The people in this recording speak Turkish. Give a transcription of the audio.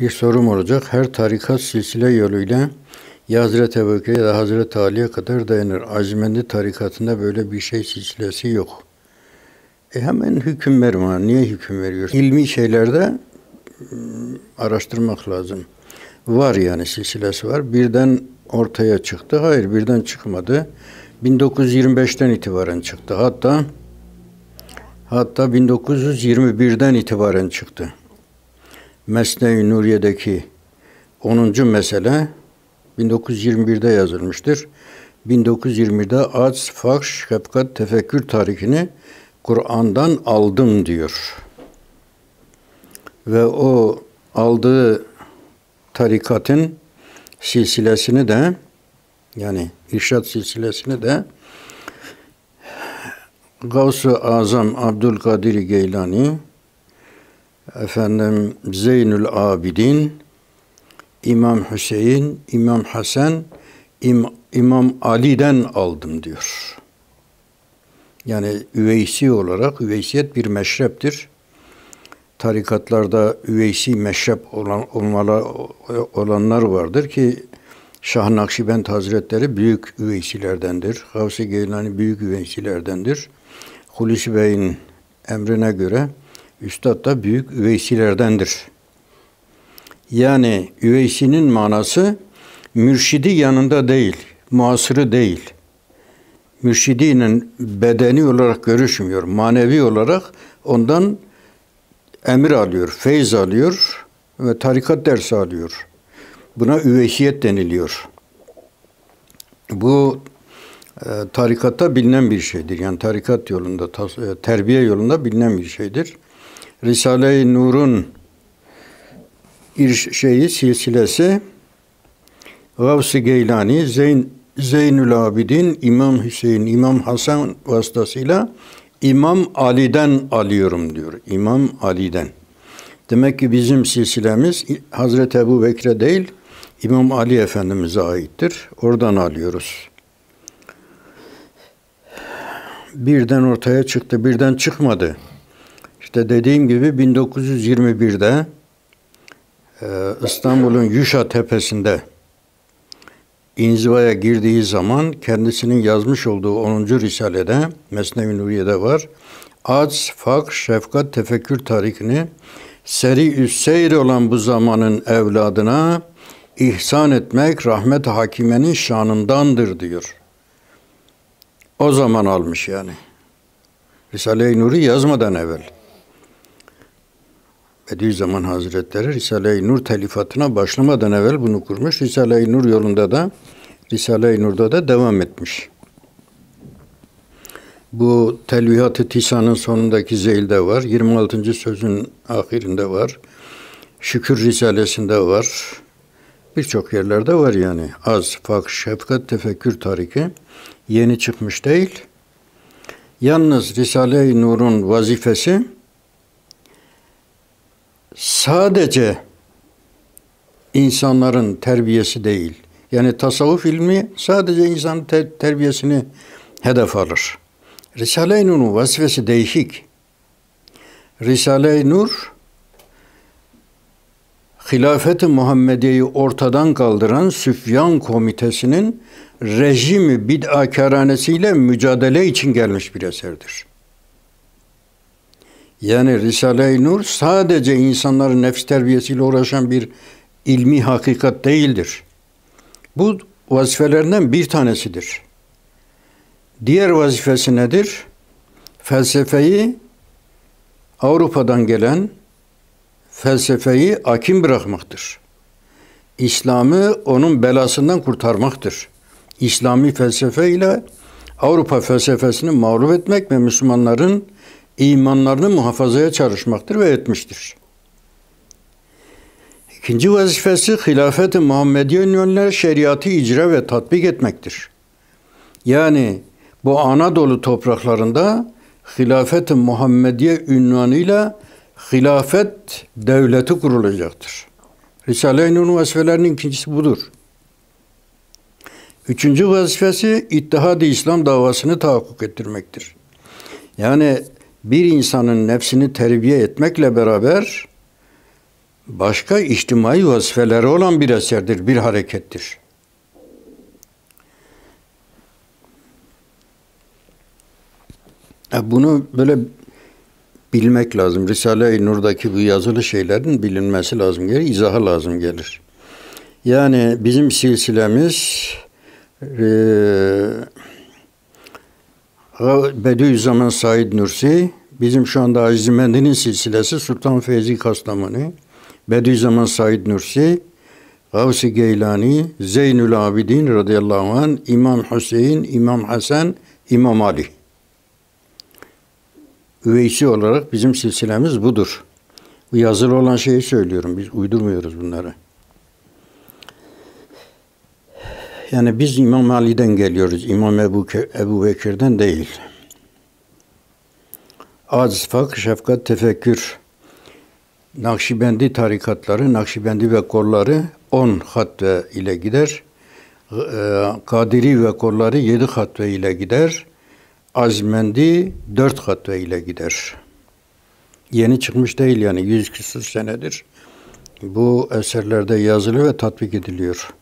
Bir sorum olacak. Her tarikat silsile yoluyla ya Hazreti Ebubekir'e ya da Hazreti Ali'ye kadar dayanır. Azmendi tarikatında böyle bir şey silsilesi yok. E hemen hüküm verme. Niye hüküm veriyor? İlmi şeylerde hmm, araştırmak lazım. Var yani silsilesi var. Birden ortaya çıktı. Hayır birden çıkmadı. 1925'ten itibaren çıktı. Hatta hatta 1921'den itibaren çıktı. Mesne-i Nuriye'deki 10. mesele 1921'de yazılmıştır. 1920'de Aç, Fakş, Şefkat, Tefekkür tarihini Kur'an'dan aldım diyor. Ve o aldığı tarikatın silsilesini de yani irşat silsilesini de Gavs-ı Azam Abdülkadir Geylani efendim Zeynül Abidin, İmam Hüseyin, İmam Hasan, İm, İmam Ali'den aldım diyor. Yani üveysi olarak, üveysiyet bir meşreptir. Tarikatlarda üveysi meşrep olan, olmalı, olanlar vardır ki Şah Nakşibend Hazretleri büyük üveysilerdendir. Havsi Geylani büyük üveysilerdendir. Hulusi Bey'in emrine göre Üstad da büyük üveysilerdendir. Yani üveysinin manası mürşidi yanında değil, muasırı değil. Mürşidinin bedeni olarak görüşmüyor. Manevi olarak ondan emir alıyor, feyz alıyor ve tarikat dersi alıyor. Buna üveyhiyet deniliyor. Bu e, tarikatta bilinen bir şeydir. Yani tarikat yolunda, e, terbiye yolunda bilinen bir şeydir. Risale-i Nur'un şeyi, silsilesi Gavs-ı Geylani, Zeyn, Zeynül Abidin, İmam Hüseyin, İmam Hasan vasıtasıyla İmam Ali'den alıyorum diyor. İmam Ali'den. Demek ki bizim silsilemiz Hazreti Ebu Bekir'e değil, İmam Ali Efendimiz'e aittir. Oradan alıyoruz. Birden ortaya çıktı, birden çıkmadı. İşte dediğim gibi 1921'de e, İstanbul'un Yuşa Tepesi'nde inzivaya girdiği zaman kendisinin yazmış olduğu 10. Risale'de, Mesnevi Nuriye'de var. Aç, fak, şefkat, tefekkür tarihini seri üsseyr olan bu zamanın evladına ihsan etmek rahmet hakimenin şanındandır diyor. O zaman almış yani. Risale-i Nuri yazmadan evvel. Bediüzzaman Hazretleri Risale-i Nur telifatına başlamadan evvel bunu kurmuş. Risale-i Nur yolunda da Risale-i Nur'da da devam etmiş. Bu Telvihat-ı Tisa'nın sonundaki zeylde var. 26. sözün ahirinde var. Şükür Risalesi'nde var. Birçok yerlerde var yani. Az, fak, şefkat, tefekkür tariki yeni çıkmış değil. Yalnız Risale-i Nur'un vazifesi sadece insanların terbiyesi değil. Yani tasavvuf ilmi sadece insan te- terbiyesini hedef alır. Risale-i Nur'un vazifesi değişik. Risale-i Nur Hilafet-i Muhammediye'yi ortadan kaldıran Süfyan Komitesi'nin rejimi bid'akarhanesiyle mücadele için gelmiş bir eserdir. Yani Risale-i Nur sadece insanların nefs terbiyesiyle uğraşan bir ilmi hakikat değildir. Bu vazifelerinden bir tanesidir. Diğer vazifesi nedir? Felsefeyi Avrupa'dan gelen felsefeyi akim bırakmaktır. İslam'ı onun belasından kurtarmaktır. İslami felsefe ile Avrupa felsefesini mağlup etmek ve Müslümanların imanlarını muhafazaya çalışmaktır ve etmiştir. İkinci vazifesi Hilafet-i Muhammediye yönler şeriatı icra ve tatbik etmektir. Yani bu Anadolu topraklarında Hilafet-i Muhammediye ünvanıyla hilafet devleti kurulacaktır. Risale-i Nur vazifelerinin ikincisi budur. Üçüncü vazifesi ittihad İslam davasını tahakkuk ettirmektir. Yani bir insanın nefsini terbiye etmekle beraber başka içtimai vazifeleri olan bir eserdir, bir harekettir. Bunu böyle bilmek lazım. Risale-i Nur'daki bu yazılı şeylerin bilinmesi lazım gelir, izaha lazım gelir. Yani bizim silsilemiz e, Bediüzzaman Said Nursi, bizim şu anda Azimendi'nin silsilesi Sultan Feyzi Kastamonu, Bediüzzaman Said Nursi, Gavsi Geylani, Zeynül Abidin radıyallahu an, İmam Hüseyin, İmam Hasan, İmam Ali. Üveysi olarak bizim silsilemiz budur. Yazılı olan şeyi söylüyorum. Biz uydurmuyoruz bunları. Yani biz İmam Ali'den geliyoruz. İmam Ebu, Ebu Bekir'den değil. Aciz, fakr, şefkat, tefekkür. Nakşibendi tarikatları, Nakşibendi ve kolları 10 hatve ile gider. E, Kadiri ve kolları 7 hatve ile gider. Azmendi 4 hatve ile gider. Yeni çıkmış değil yani 100 küsur senedir. Bu eserlerde yazılı ve tatbik ediliyor.